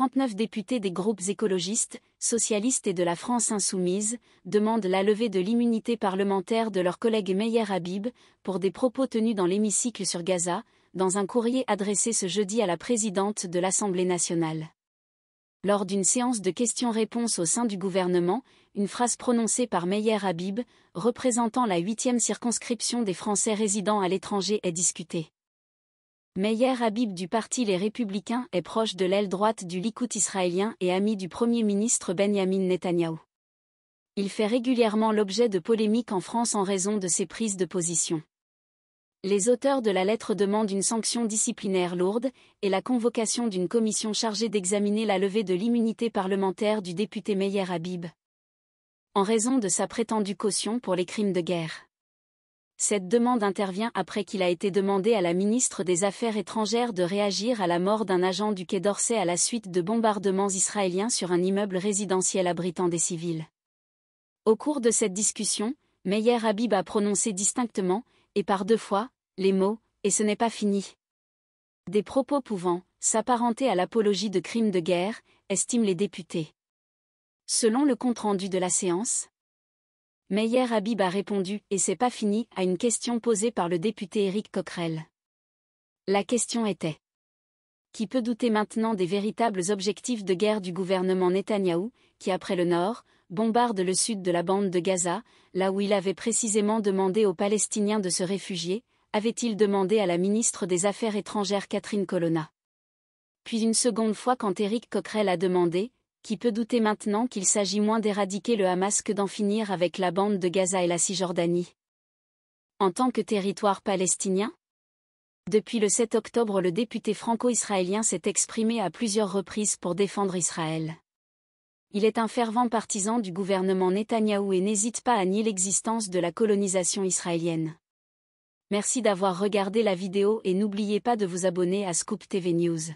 39 députés des groupes écologistes, socialistes et de la France insoumise, demandent la levée de l'immunité parlementaire de leur collègue Meyer Habib, pour des propos tenus dans l'hémicycle sur Gaza, dans un courrier adressé ce jeudi à la présidente de l'Assemblée nationale. Lors d'une séance de questions-réponses au sein du gouvernement, une phrase prononcée par Meyer Habib, représentant la huitième circonscription des Français résidant à l'étranger, est discutée. Meyer Habib du parti Les Républicains est proche de l'aile droite du Likoud israélien et ami du Premier ministre Benjamin Netanyahu. Il fait régulièrement l'objet de polémiques en France en raison de ses prises de position. Les auteurs de la lettre demandent une sanction disciplinaire lourde et la convocation d'une commission chargée d'examiner la levée de l'immunité parlementaire du député Meyer Habib. En raison de sa prétendue caution pour les crimes de guerre. Cette demande intervient après qu'il a été demandé à la ministre des Affaires étrangères de réagir à la mort d'un agent du Quai d'Orsay à la suite de bombardements israéliens sur un immeuble résidentiel abritant des civils. Au cours de cette discussion, Meyer Habib a prononcé distinctement, et par deux fois, les mots « et ce n'est pas fini ». Des propos pouvant s'apparenter à l'apologie de crimes de guerre, estiment les députés. Selon le compte-rendu de la séance, Meyer Habib a répondu « Et c'est pas fini » à une question posée par le député Éric Coquerel. La question était Qui peut douter maintenant des véritables objectifs de guerre du gouvernement Netanyahou, qui après le Nord, bombarde le sud de la bande de Gaza, là où il avait précisément demandé aux Palestiniens de se réfugier, avait-il demandé à la ministre des Affaires étrangères Catherine Colonna. Puis une seconde fois quand Éric Coquerel a demandé, qui peut douter maintenant qu'il s'agit moins d'éradiquer le Hamas que d'en finir avec la bande de Gaza et la Cisjordanie En tant que territoire palestinien Depuis le 7 octobre, le député franco-israélien s'est exprimé à plusieurs reprises pour défendre Israël. Il est un fervent partisan du gouvernement Netanyahou et n'hésite pas à nier l'existence de la colonisation israélienne. Merci d'avoir regardé la vidéo et n'oubliez pas de vous abonner à Scoop TV News.